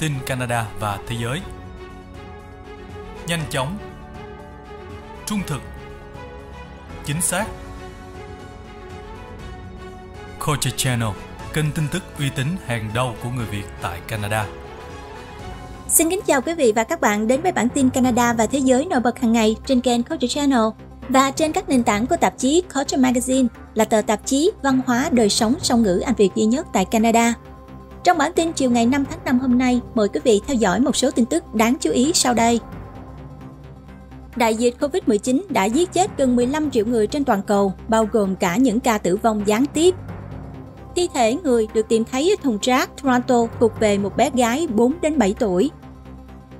tin Canada và thế giới. Nhanh chóng, trung thực, chính xác. Culture Channel, kênh tin tức uy tín hàng đầu của người Việt tại Canada. Xin kính chào quý vị và các bạn đến với bản tin Canada và thế giới nổi bật hàng ngày trên kênh Culture Channel và trên các nền tảng của tạp chí Culture Magazine là tờ tạp chí văn hóa đời sống song ngữ Anh Việt duy nhất tại Canada. Trong bản tin chiều ngày 5 tháng 5 hôm nay, mời quý vị theo dõi một số tin tức đáng chú ý sau đây. Đại dịch COVID-19 đã giết chết gần 15 triệu người trên toàn cầu, bao gồm cả những ca tử vong gián tiếp. Thi thể người được tìm thấy ở thùng rác Toronto thuộc về một bé gái 4 đến 7 tuổi.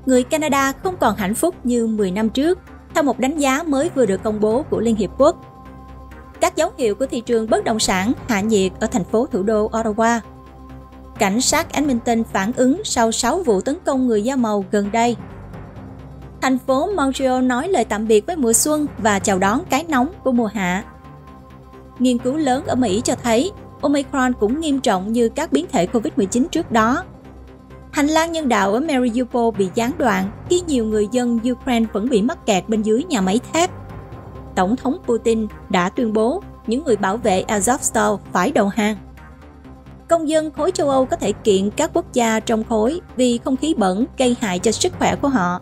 Người Canada không còn hạnh phúc như 10 năm trước, theo một đánh giá mới vừa được công bố của Liên Hiệp Quốc. Các dấu hiệu của thị trường bất động sản hạ nhiệt ở thành phố thủ đô Ottawa Cảnh sát Edmonton phản ứng sau 6 vụ tấn công người da màu gần đây. Thành phố Montreal nói lời tạm biệt với mùa xuân và chào đón cái nóng của mùa hạ. Nghiên cứu lớn ở Mỹ cho thấy Omicron cũng nghiêm trọng như các biến thể COVID-19 trước đó. Hành lang nhân đạo ở Mariupol bị gián đoạn khi nhiều người dân Ukraine vẫn bị mắc kẹt bên dưới nhà máy thép. Tổng thống Putin đã tuyên bố những người bảo vệ Azovstal phải đầu hàng. Công dân khối châu Âu có thể kiện các quốc gia trong khối vì không khí bẩn gây hại cho sức khỏe của họ.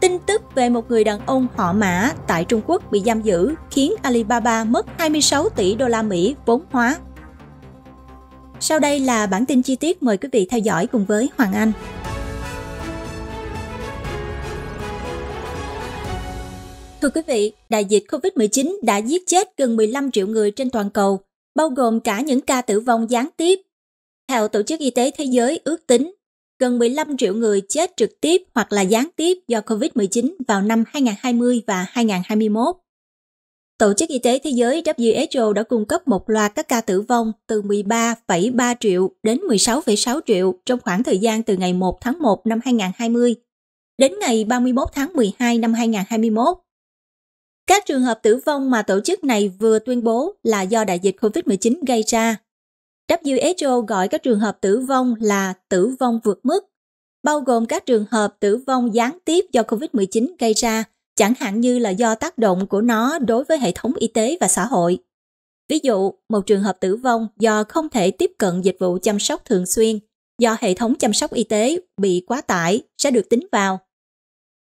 Tin tức về một người đàn ông họ Mã tại Trung Quốc bị giam giữ khiến Alibaba mất 26 tỷ đô la Mỹ vốn hóa. Sau đây là bản tin chi tiết mời quý vị theo dõi cùng với Hoàng Anh. Thưa quý vị, đại dịch COVID-19 đã giết chết gần 15 triệu người trên toàn cầu bao gồm cả những ca tử vong gián tiếp. Theo Tổ chức Y tế Thế giới ước tính, gần 15 triệu người chết trực tiếp hoặc là gián tiếp do COVID-19 vào năm 2020 và 2021. Tổ chức Y tế Thế giới WHO đã cung cấp một loạt các ca tử vong từ 13,3 triệu đến 16,6 triệu trong khoảng thời gian từ ngày 1 tháng 1 năm 2020 đến ngày 31 tháng 12 năm 2021 các trường hợp tử vong mà tổ chức này vừa tuyên bố là do đại dịch COVID-19 gây ra. WHO gọi các trường hợp tử vong là tử vong vượt mức, bao gồm các trường hợp tử vong gián tiếp do COVID-19 gây ra, chẳng hạn như là do tác động của nó đối với hệ thống y tế và xã hội. Ví dụ, một trường hợp tử vong do không thể tiếp cận dịch vụ chăm sóc thường xuyên, do hệ thống chăm sóc y tế bị quá tải sẽ được tính vào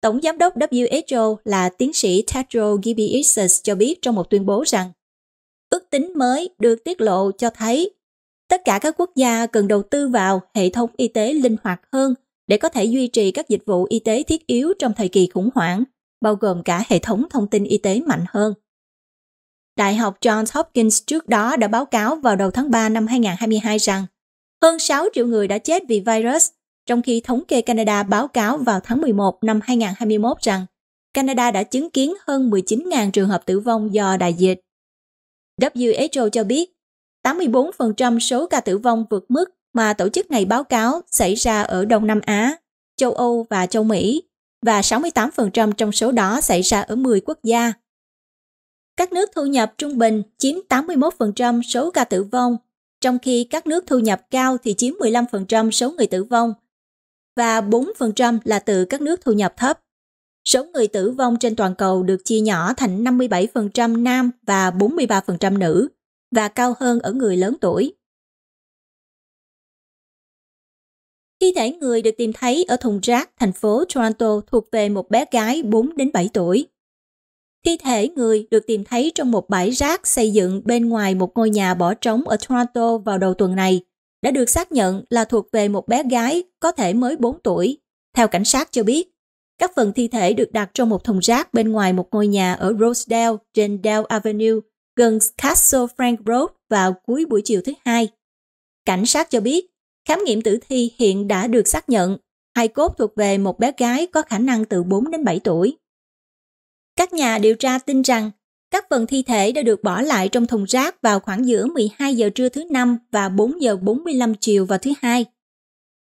Tổng giám đốc WHO là tiến sĩ Tedros Ghebreyesus cho biết trong một tuyên bố rằng ước tính mới được tiết lộ cho thấy tất cả các quốc gia cần đầu tư vào hệ thống y tế linh hoạt hơn để có thể duy trì các dịch vụ y tế thiết yếu trong thời kỳ khủng hoảng, bao gồm cả hệ thống thông tin y tế mạnh hơn. Đại học Johns Hopkins trước đó đã báo cáo vào đầu tháng 3 năm 2022 rằng hơn 6 triệu người đã chết vì virus trong khi thống kê Canada báo cáo vào tháng 11 năm 2021 rằng Canada đã chứng kiến hơn 19.000 trường hợp tử vong do đại dịch. WHO cho biết 84% số ca tử vong vượt mức mà tổ chức này báo cáo xảy ra ở Đông Nam Á, châu Âu và châu Mỹ và 68% trong số đó xảy ra ở 10 quốc gia. Các nước thu nhập trung bình chiếm 81% số ca tử vong, trong khi các nước thu nhập cao thì chiếm 15% số người tử vong và 4% là từ các nước thu nhập thấp. Số người tử vong trên toàn cầu được chia nhỏ thành 57% nam và 43% nữ và cao hơn ở người lớn tuổi. Thi thể người được tìm thấy ở thùng rác thành phố Toronto thuộc về một bé gái 4 đến 7 tuổi. Thi thể người được tìm thấy trong một bãi rác xây dựng bên ngoài một ngôi nhà bỏ trống ở Toronto vào đầu tuần này đã được xác nhận là thuộc về một bé gái có thể mới 4 tuổi. Theo cảnh sát cho biết, các phần thi thể được đặt trong một thùng rác bên ngoài một ngôi nhà ở Rosedale trên Dale Avenue gần Castle Frank Road vào cuối buổi chiều thứ hai. Cảnh sát cho biết, khám nghiệm tử thi hiện đã được xác nhận, hai cốt thuộc về một bé gái có khả năng từ 4 đến 7 tuổi. Các nhà điều tra tin rằng các phần thi thể đã được bỏ lại trong thùng rác vào khoảng giữa 12 giờ trưa thứ năm và 4 giờ 45 chiều vào thứ hai.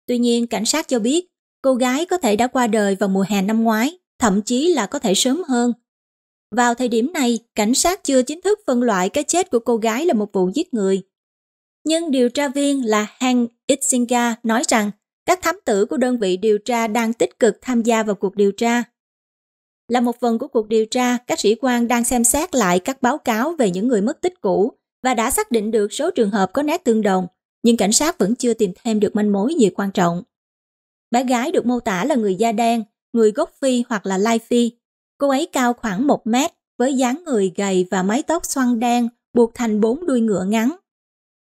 Tuy nhiên, cảnh sát cho biết cô gái có thể đã qua đời vào mùa hè năm ngoái, thậm chí là có thể sớm hơn. Vào thời điểm này, cảnh sát chưa chính thức phân loại cái chết của cô gái là một vụ giết người. Nhưng điều tra viên là Hank Itzinga nói rằng các thám tử của đơn vị điều tra đang tích cực tham gia vào cuộc điều tra. Là một phần của cuộc điều tra, các sĩ quan đang xem xét lại các báo cáo về những người mất tích cũ và đã xác định được số trường hợp có nét tương đồng, nhưng cảnh sát vẫn chưa tìm thêm được manh mối gì quan trọng. Bé gái được mô tả là người da đen, người gốc Phi hoặc là Lai Phi. Cô ấy cao khoảng 1 mét, với dáng người gầy và mái tóc xoăn đen buộc thành bốn đuôi ngựa ngắn.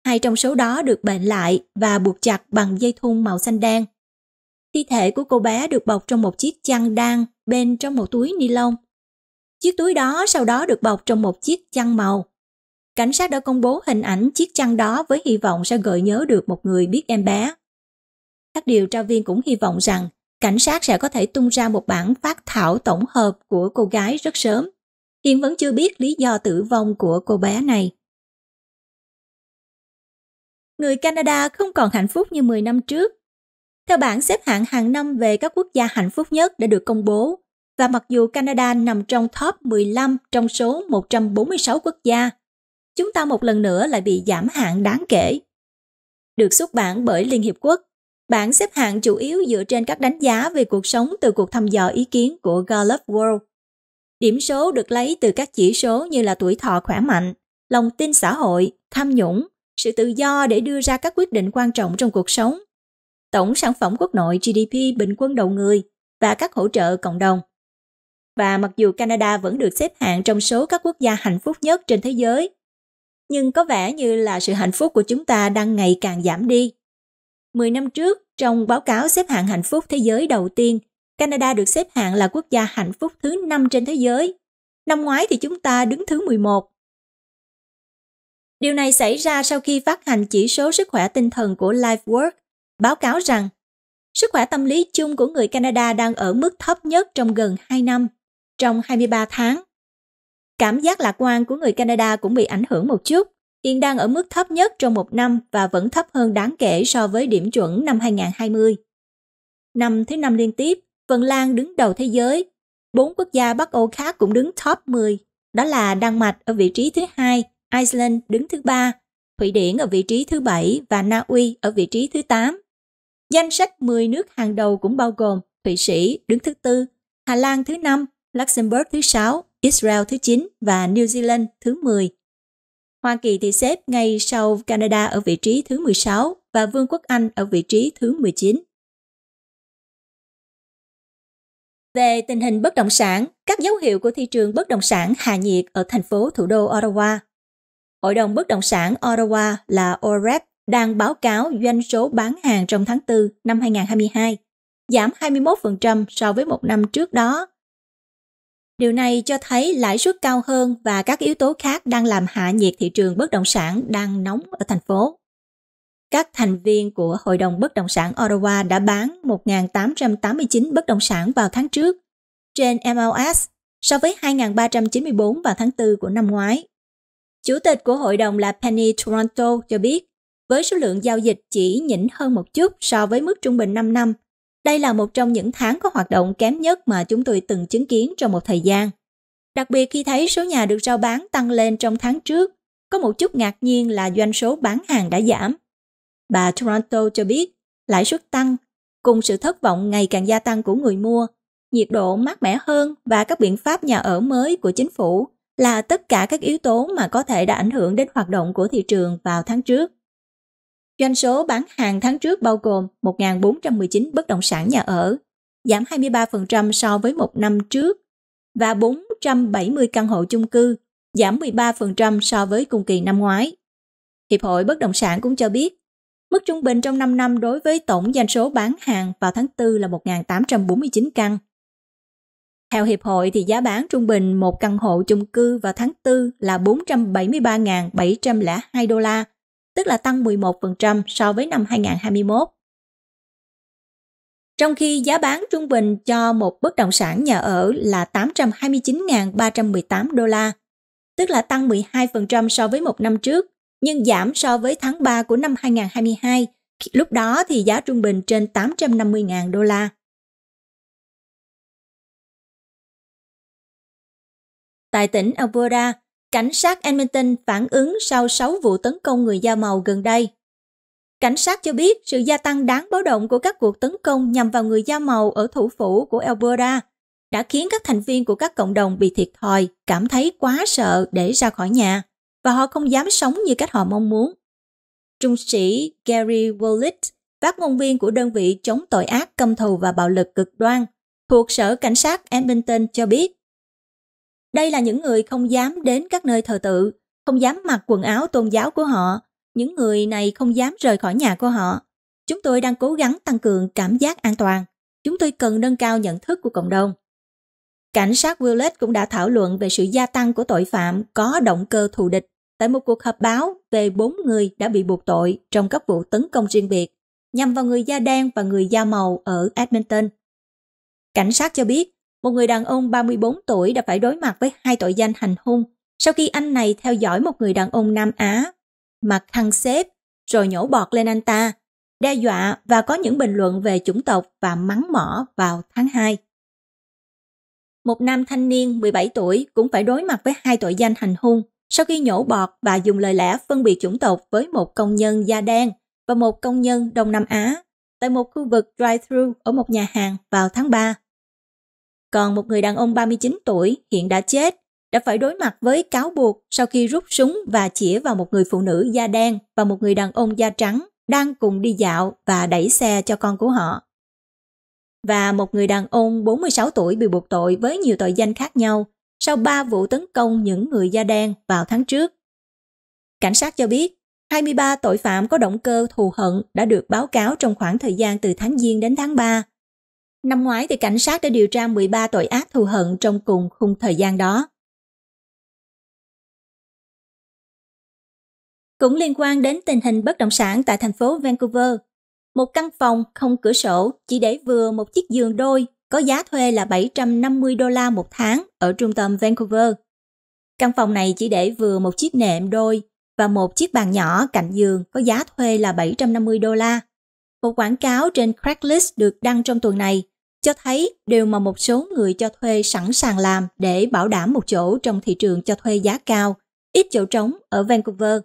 Hai trong số đó được bệnh lại và buộc chặt bằng dây thun màu xanh đen. Thi thể của cô bé được bọc trong một chiếc chăn đan bên trong một túi ni lông. Chiếc túi đó sau đó được bọc trong một chiếc chăn màu. Cảnh sát đã công bố hình ảnh chiếc chăn đó với hy vọng sẽ gợi nhớ được một người biết em bé. Các điều tra viên cũng hy vọng rằng cảnh sát sẽ có thể tung ra một bản phát thảo tổng hợp của cô gái rất sớm. Hiện vẫn chưa biết lý do tử vong của cô bé này. Người Canada không còn hạnh phúc như 10 năm trước theo bảng xếp hạng hàng năm về các quốc gia hạnh phúc nhất đã được công bố. Và mặc dù Canada nằm trong top 15 trong số 146 quốc gia, chúng ta một lần nữa lại bị giảm hạng đáng kể. Được xuất bản bởi Liên Hiệp Quốc, bảng xếp hạng chủ yếu dựa trên các đánh giá về cuộc sống từ cuộc thăm dò ý kiến của Gallup World. Điểm số được lấy từ các chỉ số như là tuổi thọ khỏe mạnh, lòng tin xã hội, tham nhũng, sự tự do để đưa ra các quyết định quan trọng trong cuộc sống – tổng sản phẩm quốc nội GDP bình quân đầu người và các hỗ trợ cộng đồng. Và mặc dù Canada vẫn được xếp hạng trong số các quốc gia hạnh phúc nhất trên thế giới, nhưng có vẻ như là sự hạnh phúc của chúng ta đang ngày càng giảm đi. mười năm trước, trong báo cáo xếp hạng hạnh phúc thế giới đầu tiên, Canada được xếp hạng là quốc gia hạnh phúc thứ 5 trên thế giới. Năm ngoái thì chúng ta đứng thứ 11. Điều này xảy ra sau khi phát hành chỉ số sức khỏe tinh thần của LifeWork báo cáo rằng sức khỏe tâm lý chung của người Canada đang ở mức thấp nhất trong gần 2 năm, trong 23 tháng. Cảm giác lạc quan của người Canada cũng bị ảnh hưởng một chút, hiện đang ở mức thấp nhất trong một năm và vẫn thấp hơn đáng kể so với điểm chuẩn năm 2020. Năm thứ năm liên tiếp, Phần Lan đứng đầu thế giới. Bốn quốc gia Bắc Âu khác cũng đứng top 10, đó là Đan Mạch ở vị trí thứ hai, Iceland đứng thứ ba, Thụy Điển ở vị trí thứ bảy và Na Uy ở vị trí thứ 8. Danh sách 10 nước hàng đầu cũng bao gồm Thụy Sĩ đứng thứ tư, Hà Lan thứ năm, Luxembourg thứ sáu, Israel thứ 9 và New Zealand thứ 10. Hoa Kỳ thì xếp ngay sau Canada ở vị trí thứ 16 và Vương quốc Anh ở vị trí thứ 19. Về tình hình bất động sản, các dấu hiệu của thị trường bất động sản hạ nhiệt ở thành phố thủ đô Ottawa. Hội đồng bất động sản Ottawa là OREP đang báo cáo doanh số bán hàng trong tháng 4 năm 2022, giảm 21% so với một năm trước đó. Điều này cho thấy lãi suất cao hơn và các yếu tố khác đang làm hạ nhiệt thị trường bất động sản đang nóng ở thành phố. Các thành viên của Hội đồng Bất động sản Ottawa đã bán 1.889 bất động sản vào tháng trước trên MLS so với 2.394 vào tháng 4 của năm ngoái. Chủ tịch của hội đồng là Penny Toronto cho biết với số lượng giao dịch chỉ nhỉnh hơn một chút so với mức trung bình 5 năm. Đây là một trong những tháng có hoạt động kém nhất mà chúng tôi từng chứng kiến trong một thời gian. Đặc biệt khi thấy số nhà được rao bán tăng lên trong tháng trước, có một chút ngạc nhiên là doanh số bán hàng đã giảm. Bà Toronto cho biết, lãi suất tăng cùng sự thất vọng ngày càng gia tăng của người mua, nhiệt độ mát mẻ hơn và các biện pháp nhà ở mới của chính phủ là tất cả các yếu tố mà có thể đã ảnh hưởng đến hoạt động của thị trường vào tháng trước. Doanh số bán hàng tháng trước bao gồm 1.419 bất động sản nhà ở, giảm 23% so với một năm trước và 470 căn hộ chung cư, giảm 13% so với cùng kỳ năm ngoái. Hiệp hội Bất động sản cũng cho biết, mức trung bình trong 5 năm đối với tổng doanh số bán hàng vào tháng 4 là 1.849 căn. Theo Hiệp hội thì giá bán trung bình một căn hộ chung cư vào tháng 4 là 473.702 đô la, tức là tăng 11% so với năm 2021. Trong khi giá bán trung bình cho một bất động sản nhà ở là 829.318 đô la, tức là tăng 12% so với một năm trước, nhưng giảm so với tháng 3 của năm 2022, lúc đó thì giá trung bình trên 850.000 đô la. Tại tỉnh Alberta, Cảnh sát Edmonton phản ứng sau 6 vụ tấn công người da màu gần đây. Cảnh sát cho biết sự gia tăng đáng báo động của các cuộc tấn công nhằm vào người da màu ở thủ phủ của Alberta đã khiến các thành viên của các cộng đồng bị thiệt thòi cảm thấy quá sợ để ra khỏi nhà và họ không dám sống như cách họ mong muốn. Trung sĩ Gary Willett, phát ngôn viên của đơn vị chống tội ác, căm thù và bạo lực cực đoan thuộc Sở Cảnh sát Edmonton cho biết đây là những người không dám đến các nơi thờ tự, không dám mặc quần áo tôn giáo của họ. Những người này không dám rời khỏi nhà của họ. Chúng tôi đang cố gắng tăng cường cảm giác an toàn. Chúng tôi cần nâng cao nhận thức của cộng đồng. Cảnh sát Willett cũng đã thảo luận về sự gia tăng của tội phạm có động cơ thù địch tại một cuộc họp báo về bốn người đã bị buộc tội trong các vụ tấn công riêng biệt nhằm vào người da đen và người da màu ở Edmonton. Cảnh sát cho biết một người đàn ông 34 tuổi đã phải đối mặt với hai tội danh hành hung sau khi anh này theo dõi một người đàn ông Nam Á, mặc khăn xếp, rồi nhổ bọt lên anh ta, đe dọa và có những bình luận về chủng tộc và mắng mỏ vào tháng 2. Một nam thanh niên 17 tuổi cũng phải đối mặt với hai tội danh hành hung sau khi nhổ bọt và dùng lời lẽ phân biệt chủng tộc với một công nhân da đen và một công nhân Đông Nam Á tại một khu vực drive-thru ở một nhà hàng vào tháng 3 còn một người đàn ông 39 tuổi hiện đã chết đã phải đối mặt với cáo buộc sau khi rút súng và chĩa vào một người phụ nữ da đen và một người đàn ông da trắng đang cùng đi dạo và đẩy xe cho con của họ. Và một người đàn ông 46 tuổi bị buộc tội với nhiều tội danh khác nhau sau 3 vụ tấn công những người da đen vào tháng trước. Cảnh sát cho biết, 23 tội phạm có động cơ thù hận đã được báo cáo trong khoảng thời gian từ tháng Giêng đến tháng 3 Năm ngoái thì cảnh sát đã điều tra 13 tội ác thù hận trong cùng khung thời gian đó. Cũng liên quan đến tình hình bất động sản tại thành phố Vancouver, một căn phòng không cửa sổ chỉ để vừa một chiếc giường đôi có giá thuê là 750 đô la một tháng ở trung tâm Vancouver. Căn phòng này chỉ để vừa một chiếc nệm đôi và một chiếc bàn nhỏ cạnh giường có giá thuê là 750 đô la. Một quảng cáo trên Craigslist được đăng trong tuần này cho thấy điều mà một số người cho thuê sẵn sàng làm để bảo đảm một chỗ trong thị trường cho thuê giá cao, ít chỗ trống ở Vancouver.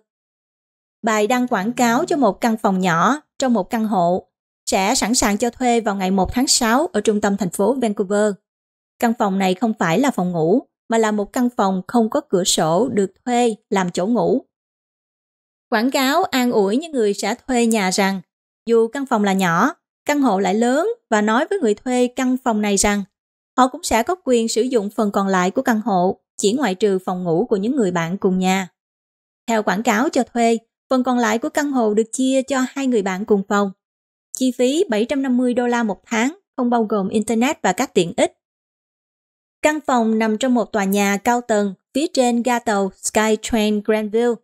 Bài đăng quảng cáo cho một căn phòng nhỏ trong một căn hộ sẽ sẵn sàng cho thuê vào ngày 1 tháng 6 ở trung tâm thành phố Vancouver. Căn phòng này không phải là phòng ngủ, mà là một căn phòng không có cửa sổ được thuê làm chỗ ngủ. Quảng cáo an ủi những người sẽ thuê nhà rằng dù căn phòng là nhỏ căn hộ lại lớn và nói với người thuê căn phòng này rằng họ cũng sẽ có quyền sử dụng phần còn lại của căn hộ, chỉ ngoại trừ phòng ngủ của những người bạn cùng nhà. Theo quảng cáo cho thuê, phần còn lại của căn hộ được chia cho hai người bạn cùng phòng. Chi phí 750 đô la một tháng, không bao gồm internet và các tiện ích. Căn phòng nằm trong một tòa nhà cao tầng phía trên ga tàu Skytrain Granville.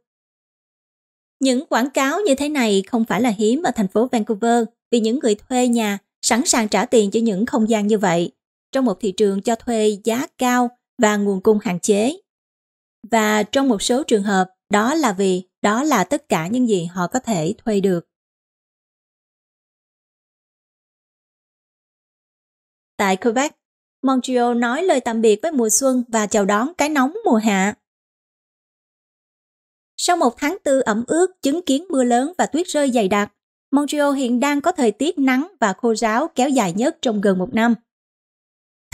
Những quảng cáo như thế này không phải là hiếm ở thành phố Vancouver, vì những người thuê nhà sẵn sàng trả tiền cho những không gian như vậy trong một thị trường cho thuê giá cao và nguồn cung hạn chế. Và trong một số trường hợp, đó là vì đó là tất cả những gì họ có thể thuê được. Tại Quebec, Montreal nói lời tạm biệt với mùa xuân và chào đón cái nóng mùa hạ. Sau một tháng tư ẩm ướt chứng kiến mưa lớn và tuyết rơi dày đặc, Montreal hiện đang có thời tiết nắng và khô ráo kéo dài nhất trong gần một năm.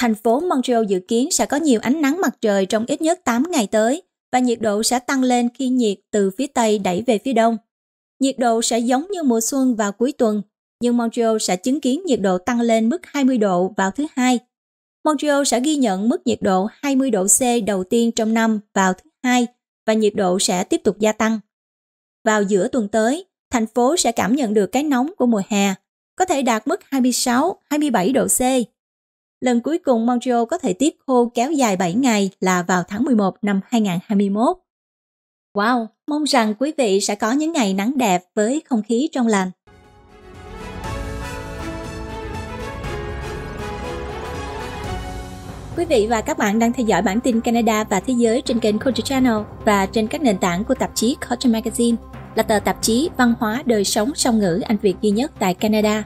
Thành phố Montreal dự kiến sẽ có nhiều ánh nắng mặt trời trong ít nhất 8 ngày tới và nhiệt độ sẽ tăng lên khi nhiệt từ phía Tây đẩy về phía Đông. Nhiệt độ sẽ giống như mùa xuân vào cuối tuần, nhưng Montreal sẽ chứng kiến nhiệt độ tăng lên mức 20 độ vào thứ Hai. Montreal sẽ ghi nhận mức nhiệt độ 20 độ C đầu tiên trong năm vào thứ Hai và nhiệt độ sẽ tiếp tục gia tăng. Vào giữa tuần tới, thành phố sẽ cảm nhận được cái nóng của mùa hè, có thể đạt mức 26-27 độ C. Lần cuối cùng Montreal có thể tiếp khô kéo dài 7 ngày là vào tháng 11 năm 2021. Wow, mong rằng quý vị sẽ có những ngày nắng đẹp với không khí trong lành. Quý vị và các bạn đang theo dõi bản tin Canada và thế giới trên kênh Culture Channel và trên các nền tảng của tạp chí Culture Magazine là tờ tạp chí văn hóa đời sống song ngữ Anh Việt duy nhất tại Canada.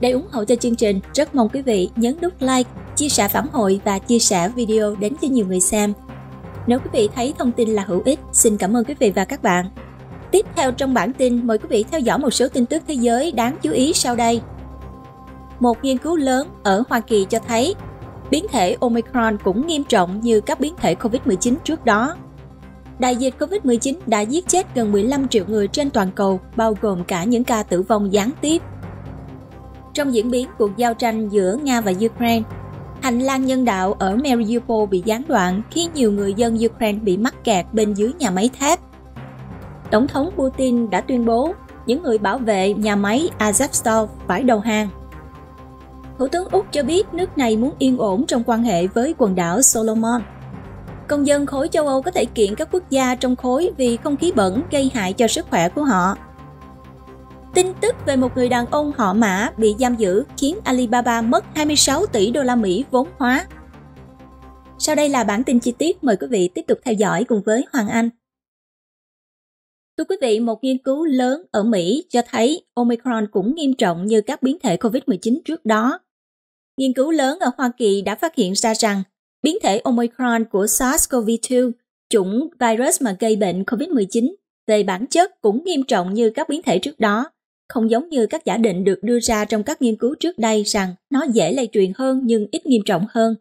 Để ủng hộ cho chương trình, rất mong quý vị nhấn nút like, chia sẻ phản hồi và chia sẻ video đến cho nhiều người xem. Nếu quý vị thấy thông tin là hữu ích, xin cảm ơn quý vị và các bạn. Tiếp theo trong bản tin, mời quý vị theo dõi một số tin tức thế giới đáng chú ý sau đây. Một nghiên cứu lớn ở Hoa Kỳ cho thấy, biến thể Omicron cũng nghiêm trọng như các biến thể COVID-19 trước đó đại dịch Covid-19 đã giết chết gần 15 triệu người trên toàn cầu, bao gồm cả những ca tử vong gián tiếp. Trong diễn biến cuộc giao tranh giữa Nga và Ukraine, hành lang nhân đạo ở Mariupol bị gián đoạn khi nhiều người dân Ukraine bị mắc kẹt bên dưới nhà máy thép. Tổng thống Putin đã tuyên bố những người bảo vệ nhà máy Azovstal phải đầu hàng. Thủ tướng Úc cho biết nước này muốn yên ổn trong quan hệ với quần đảo Solomon. Công dân khối châu Âu có thể kiện các quốc gia trong khối vì không khí bẩn gây hại cho sức khỏe của họ. Tin tức về một người đàn ông họ Mã bị giam giữ khiến Alibaba mất 26 tỷ đô la Mỹ vốn hóa. Sau đây là bản tin chi tiết, mời quý vị tiếp tục theo dõi cùng với Hoàng Anh. Thưa quý vị, một nghiên cứu lớn ở Mỹ cho thấy Omicron cũng nghiêm trọng như các biến thể COVID-19 trước đó. Nghiên cứu lớn ở Hoa Kỳ đã phát hiện ra rằng biến thể Omicron của SARS-CoV-2, chủng virus mà gây bệnh COVID-19, về bản chất cũng nghiêm trọng như các biến thể trước đó, không giống như các giả định được đưa ra trong các nghiên cứu trước đây rằng nó dễ lây truyền hơn nhưng ít nghiêm trọng hơn.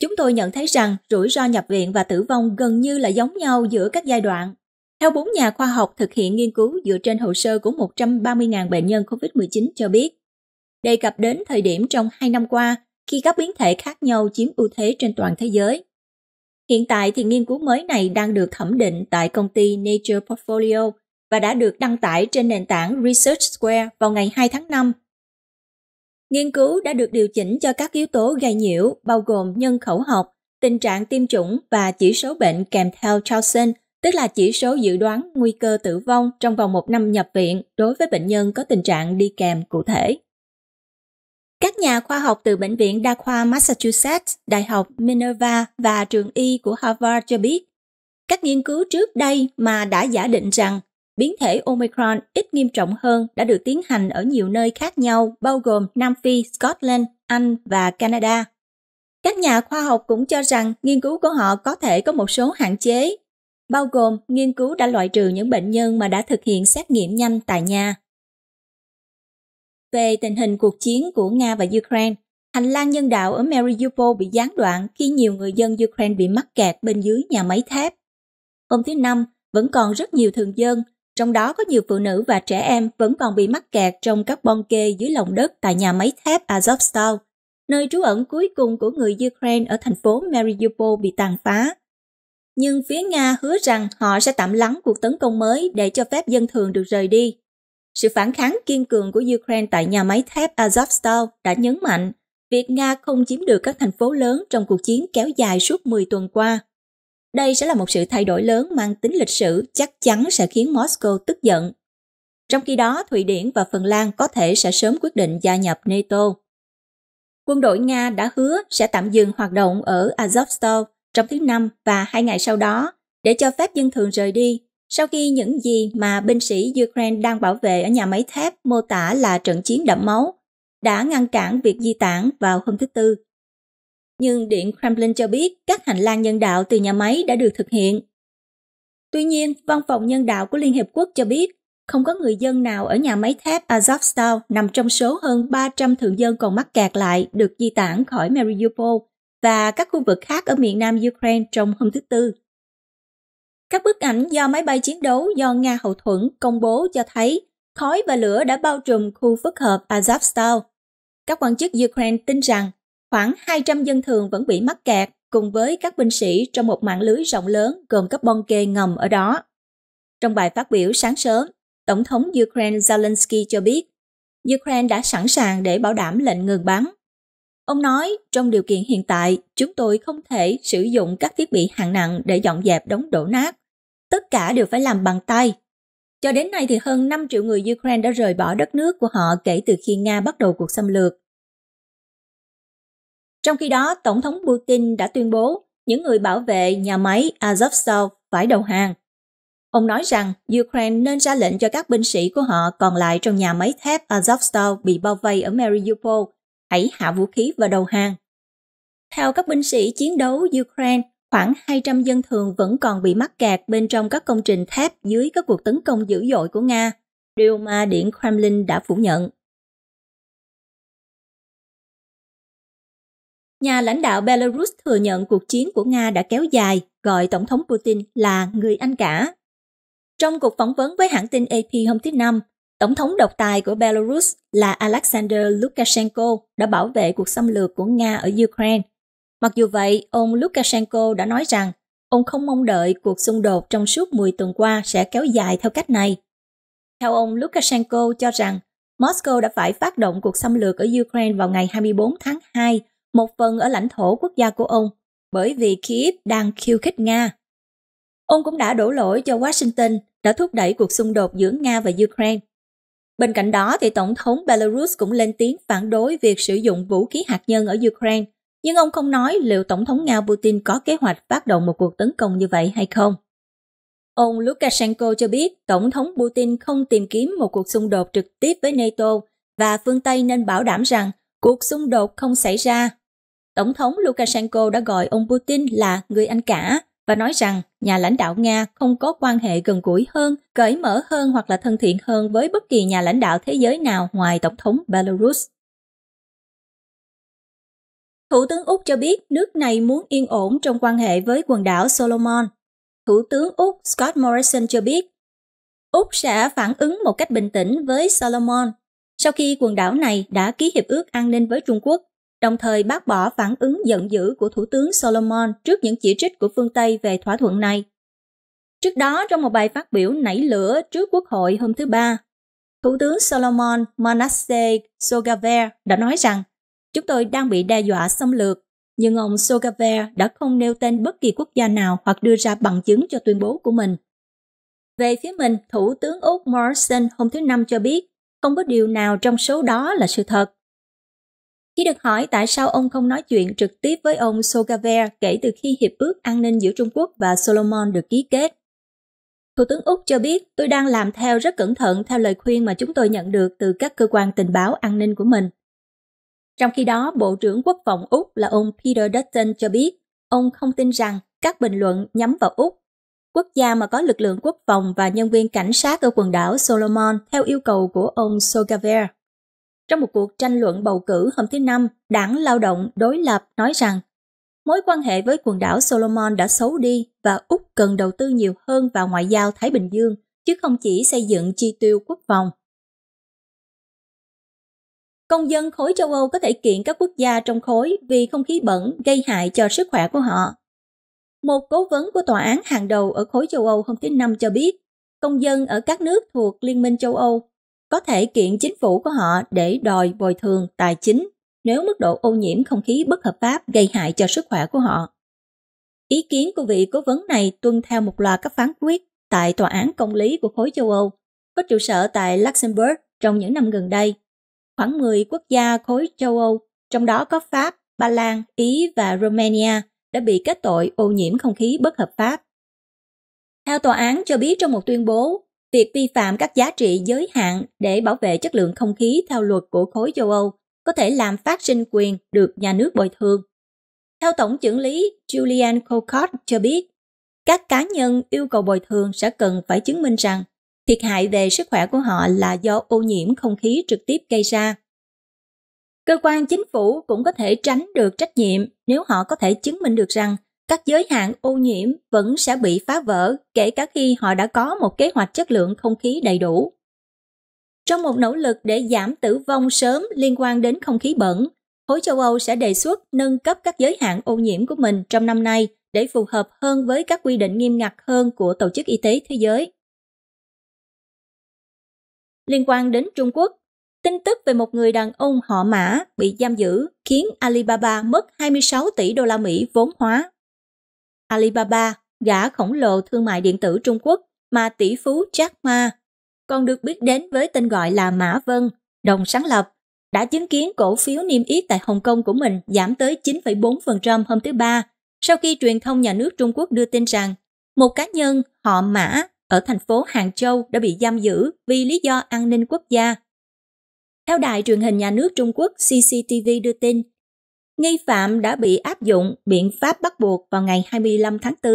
Chúng tôi nhận thấy rằng rủi ro nhập viện và tử vong gần như là giống nhau giữa các giai đoạn. Theo bốn nhà khoa học thực hiện nghiên cứu dựa trên hồ sơ của 130.000 bệnh nhân COVID-19 cho biết, đề cập đến thời điểm trong 2 năm qua, khi các biến thể khác nhau chiếm ưu thế trên toàn thế giới. Hiện tại thì nghiên cứu mới này đang được thẩm định tại công ty Nature Portfolio và đã được đăng tải trên nền tảng Research Square vào ngày 2 tháng 5. Nghiên cứu đã được điều chỉnh cho các yếu tố gây nhiễu bao gồm nhân khẩu học, tình trạng tiêm chủng và chỉ số bệnh kèm theo Charlson, tức là chỉ số dự đoán nguy cơ tử vong trong vòng một năm nhập viện đối với bệnh nhân có tình trạng đi kèm cụ thể. Các nhà khoa học từ Bệnh viện Đa khoa Massachusetts, Đại học Minerva và trường y của Harvard cho biết, các nghiên cứu trước đây mà đã giả định rằng biến thể Omicron ít nghiêm trọng hơn đã được tiến hành ở nhiều nơi khác nhau, bao gồm Nam Phi, Scotland, Anh và Canada. Các nhà khoa học cũng cho rằng nghiên cứu của họ có thể có một số hạn chế, bao gồm nghiên cứu đã loại trừ những bệnh nhân mà đã thực hiện xét nghiệm nhanh tại nhà về tình hình cuộc chiến của Nga và Ukraine, hành lang nhân đạo ở Mariupol bị gián đoạn khi nhiều người dân Ukraine bị mắc kẹt bên dưới nhà máy thép. Hôm thứ Năm, vẫn còn rất nhiều thường dân, trong đó có nhiều phụ nữ và trẻ em vẫn còn bị mắc kẹt trong các bon kê dưới lòng đất tại nhà máy thép Azovstal, nơi trú ẩn cuối cùng của người Ukraine ở thành phố Mariupol bị tàn phá. Nhưng phía Nga hứa rằng họ sẽ tạm lắng cuộc tấn công mới để cho phép dân thường được rời đi. Sự phản kháng kiên cường của Ukraine tại nhà máy thép Azovstal đã nhấn mạnh việc Nga không chiếm được các thành phố lớn trong cuộc chiến kéo dài suốt 10 tuần qua. Đây sẽ là một sự thay đổi lớn mang tính lịch sử chắc chắn sẽ khiến Moscow tức giận. Trong khi đó, Thụy Điển và Phần Lan có thể sẽ sớm quyết định gia nhập NATO. Quân đội Nga đã hứa sẽ tạm dừng hoạt động ở Azovstal trong thứ năm và hai ngày sau đó để cho phép dân thường rời đi sau khi những gì mà binh sĩ Ukraine đang bảo vệ ở nhà máy thép mô tả là trận chiến đẫm máu, đã ngăn cản việc di tản vào hôm thứ Tư. Nhưng Điện Kremlin cho biết các hành lang nhân đạo từ nhà máy đã được thực hiện. Tuy nhiên, Văn phòng Nhân đạo của Liên Hiệp Quốc cho biết không có người dân nào ở nhà máy thép Azovstal nằm trong số hơn 300 thượng dân còn mắc kẹt lại được di tản khỏi Mariupol và các khu vực khác ở miền nam Ukraine trong hôm thứ Tư. Các bức ảnh do máy bay chiến đấu do Nga hậu thuẫn công bố cho thấy khói và lửa đã bao trùm khu phức hợp Azovstal. Các quan chức Ukraine tin rằng khoảng 200 dân thường vẫn bị mắc kẹt cùng với các binh sĩ trong một mạng lưới rộng lớn gồm các bon kê ngầm ở đó. Trong bài phát biểu sáng sớm, Tổng thống Ukraine Zelensky cho biết Ukraine đã sẵn sàng để bảo đảm lệnh ngừng bắn Ông nói, trong điều kiện hiện tại, chúng tôi không thể sử dụng các thiết bị hạng nặng để dọn dẹp đống đổ nát. Tất cả đều phải làm bằng tay. Cho đến nay thì hơn 5 triệu người Ukraine đã rời bỏ đất nước của họ kể từ khi Nga bắt đầu cuộc xâm lược. Trong khi đó, Tổng thống Putin đã tuyên bố những người bảo vệ nhà máy Azovstal phải đầu hàng. Ông nói rằng Ukraine nên ra lệnh cho các binh sĩ của họ còn lại trong nhà máy thép Azovstal bị bao vây ở Mariupol hãy hạ vũ khí và đầu hàng. Theo các binh sĩ chiến đấu Ukraine, khoảng 200 dân thường vẫn còn bị mắc kẹt bên trong các công trình thép dưới các cuộc tấn công dữ dội của Nga, điều mà Điện Kremlin đã phủ nhận. Nhà lãnh đạo Belarus thừa nhận cuộc chiến của Nga đã kéo dài, gọi Tổng thống Putin là người Anh cả. Trong cuộc phỏng vấn với hãng tin AP hôm thứ Năm, Tổng thống độc tài của Belarus là Alexander Lukashenko đã bảo vệ cuộc xâm lược của Nga ở Ukraine. Mặc dù vậy, ông Lukashenko đã nói rằng ông không mong đợi cuộc xung đột trong suốt 10 tuần qua sẽ kéo dài theo cách này. Theo ông Lukashenko cho rằng Moscow đã phải phát động cuộc xâm lược ở Ukraine vào ngày 24 tháng 2, một phần ở lãnh thổ quốc gia của ông, bởi vì Kiev đang khiêu khích Nga. Ông cũng đã đổ lỗi cho Washington đã thúc đẩy cuộc xung đột giữa Nga và Ukraine Bên cạnh đó, thì Tổng thống Belarus cũng lên tiếng phản đối việc sử dụng vũ khí hạt nhân ở Ukraine, nhưng ông không nói liệu Tổng thống Nga Putin có kế hoạch phát động một cuộc tấn công như vậy hay không. Ông Lukashenko cho biết Tổng thống Putin không tìm kiếm một cuộc xung đột trực tiếp với NATO và phương Tây nên bảo đảm rằng cuộc xung đột không xảy ra. Tổng thống Lukashenko đã gọi ông Putin là người anh cả và nói rằng nhà lãnh đạo Nga không có quan hệ gần gũi hơn, cởi mở hơn hoặc là thân thiện hơn với bất kỳ nhà lãnh đạo thế giới nào ngoài Tổng thống Belarus. Thủ tướng Úc cho biết nước này muốn yên ổn trong quan hệ với quần đảo Solomon. Thủ tướng Úc Scott Morrison cho biết, Úc sẽ phản ứng một cách bình tĩnh với Solomon sau khi quần đảo này đã ký hiệp ước an ninh với Trung Quốc đồng thời bác bỏ phản ứng giận dữ của Thủ tướng Solomon trước những chỉ trích của phương Tây về thỏa thuận này. Trước đó, trong một bài phát biểu nảy lửa trước Quốc hội hôm thứ Ba, Thủ tướng Solomon Manasseh Sogaver đã nói rằng chúng tôi đang bị đe dọa xâm lược, nhưng ông Sogaver đã không nêu tên bất kỳ quốc gia nào hoặc đưa ra bằng chứng cho tuyên bố của mình. Về phía mình, Thủ tướng Úc Morrison hôm thứ Năm cho biết không có điều nào trong số đó là sự thật khi được hỏi tại sao ông không nói chuyện trực tiếp với ông Sogaver kể từ khi Hiệp ước An ninh giữa Trung Quốc và Solomon được ký kết, Thủ tướng Úc cho biết tôi đang làm theo rất cẩn thận theo lời khuyên mà chúng tôi nhận được từ các cơ quan tình báo an ninh của mình. Trong khi đó, Bộ trưởng Quốc phòng Úc là ông Peter Dutton cho biết ông không tin rằng các bình luận nhắm vào Úc, quốc gia mà có lực lượng quốc phòng và nhân viên cảnh sát ở quần đảo Solomon theo yêu cầu của ông Sogaver. Trong một cuộc tranh luận bầu cử hôm thứ Năm, đảng lao động đối lập nói rằng mối quan hệ với quần đảo Solomon đã xấu đi và Úc cần đầu tư nhiều hơn vào ngoại giao Thái Bình Dương, chứ không chỉ xây dựng chi tiêu quốc phòng. Công dân khối châu Âu có thể kiện các quốc gia trong khối vì không khí bẩn gây hại cho sức khỏe của họ. Một cố vấn của tòa án hàng đầu ở khối châu Âu hôm thứ Năm cho biết, công dân ở các nước thuộc Liên minh châu Âu có thể kiện chính phủ của họ để đòi bồi thường tài chính nếu mức độ ô nhiễm không khí bất hợp pháp gây hại cho sức khỏe của họ. Ý kiến của vị cố vấn này tuân theo một loạt các phán quyết tại Tòa án Công lý của khối châu Âu, có trụ sở tại Luxembourg trong những năm gần đây. Khoảng 10 quốc gia khối châu Âu, trong đó có Pháp, Ba Lan, Ý và Romania đã bị kết tội ô nhiễm không khí bất hợp pháp. Theo tòa án cho biết trong một tuyên bố, việc vi phạm các giá trị giới hạn để bảo vệ chất lượng không khí theo luật của khối châu Âu có thể làm phát sinh quyền được nhà nước bồi thường. Theo Tổng trưởng lý Julian Cocott cho biết, các cá nhân yêu cầu bồi thường sẽ cần phải chứng minh rằng thiệt hại về sức khỏe của họ là do ô nhiễm không khí trực tiếp gây ra. Cơ quan chính phủ cũng có thể tránh được trách nhiệm nếu họ có thể chứng minh được rằng các giới hạn ô nhiễm vẫn sẽ bị phá vỡ kể cả khi họ đã có một kế hoạch chất lượng không khí đầy đủ. Trong một nỗ lực để giảm tử vong sớm liên quan đến không khí bẩn, khối châu Âu sẽ đề xuất nâng cấp các giới hạn ô nhiễm của mình trong năm nay để phù hợp hơn với các quy định nghiêm ngặt hơn của Tổ chức Y tế Thế giới. Liên quan đến Trung Quốc, tin tức về một người đàn ông họ Mã bị giam giữ khiến Alibaba mất 26 tỷ đô la Mỹ vốn hóa Alibaba, gã khổng lồ thương mại điện tử Trung Quốc mà tỷ phú Jack Ma, còn được biết đến với tên gọi là Mã Vân, đồng sáng lập, đã chứng kiến cổ phiếu niêm yết tại Hồng Kông của mình giảm tới 9,4% hôm thứ Ba, sau khi truyền thông nhà nước Trung Quốc đưa tin rằng một cá nhân họ Mã ở thành phố Hàng Châu đã bị giam giữ vì lý do an ninh quốc gia. Theo đài truyền hình nhà nước Trung Quốc CCTV đưa tin, Nghi phạm đã bị áp dụng biện pháp bắt buộc vào ngày 25 tháng 4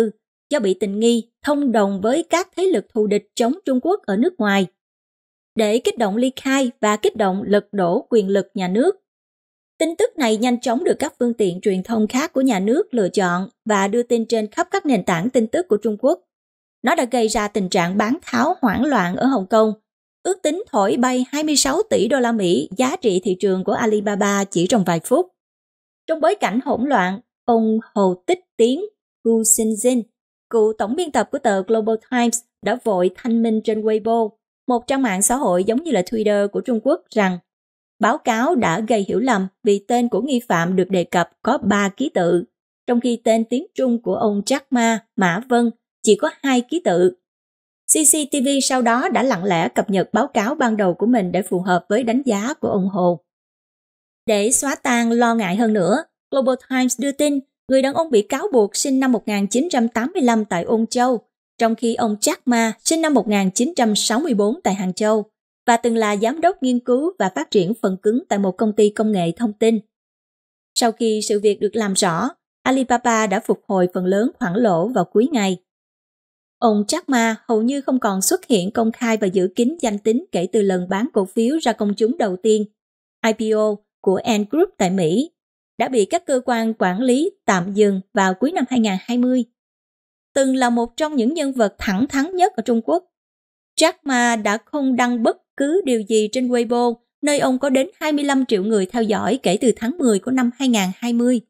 do bị tình nghi thông đồng với các thế lực thù địch chống Trung Quốc ở nước ngoài để kích động ly khai và kích động lật đổ quyền lực nhà nước. Tin tức này nhanh chóng được các phương tiện truyền thông khác của nhà nước lựa chọn và đưa tin trên khắp các nền tảng tin tức của Trung Quốc. Nó đã gây ra tình trạng bán tháo hoảng loạn ở Hồng Kông, ước tính thổi bay 26 tỷ đô la Mỹ giá trị thị trường của Alibaba chỉ trong vài phút. Trong bối cảnh hỗn loạn, ông Hồ Tích Tiến, Gu Xinjin, cựu tổng biên tập của tờ Global Times đã vội thanh minh trên Weibo, một trang mạng xã hội giống như là Twitter của Trung Quốc rằng báo cáo đã gây hiểu lầm vì tên của nghi phạm được đề cập có 3 ký tự, trong khi tên tiếng Trung của ông Jack Ma, Mã Vân chỉ có 2 ký tự. CCTV sau đó đã lặng lẽ cập nhật báo cáo ban đầu của mình để phù hợp với đánh giá của ông Hồ. Để xóa tan lo ngại hơn nữa, Global Times đưa tin người đàn ông bị cáo buộc sinh năm 1985 tại Ôn Châu, trong khi ông Jack Ma sinh năm 1964 tại Hàng Châu và từng là giám đốc nghiên cứu và phát triển phần cứng tại một công ty công nghệ thông tin. Sau khi sự việc được làm rõ, Alibaba đã phục hồi phần lớn khoản lỗ vào cuối ngày. Ông Jack Ma hầu như không còn xuất hiện công khai và giữ kín danh tính kể từ lần bán cổ phiếu ra công chúng đầu tiên, IPO, của Ant Group tại Mỹ đã bị các cơ quan quản lý tạm dừng vào cuối năm 2020. Từng là một trong những nhân vật thẳng thắn nhất ở Trung Quốc, Jack Ma đã không đăng bất cứ điều gì trên Weibo, nơi ông có đến 25 triệu người theo dõi kể từ tháng 10 của năm 2020.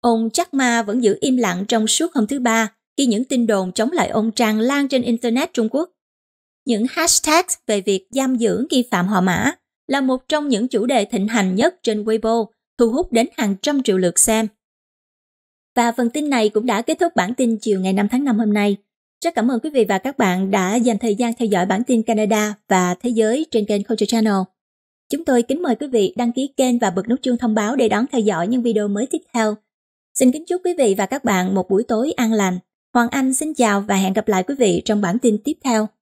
Ông Jack Ma vẫn giữ im lặng trong suốt hôm thứ Ba khi những tin đồn chống lại ông tràn lan trên Internet Trung Quốc. Những hashtag về việc giam giữ nghi phạm họ mã là một trong những chủ đề thịnh hành nhất trên Weibo, thu hút đến hàng trăm triệu lượt xem. Và phần tin này cũng đã kết thúc bản tin chiều ngày 5 tháng 5 hôm nay. Rất cảm ơn quý vị và các bạn đã dành thời gian theo dõi bản tin Canada và thế giới trên kênh Culture Channel. Chúng tôi kính mời quý vị đăng ký kênh và bật nút chuông thông báo để đón theo dõi những video mới tiếp theo. Xin kính chúc quý vị và các bạn một buổi tối an lành. Hoàng Anh xin chào và hẹn gặp lại quý vị trong bản tin tiếp theo.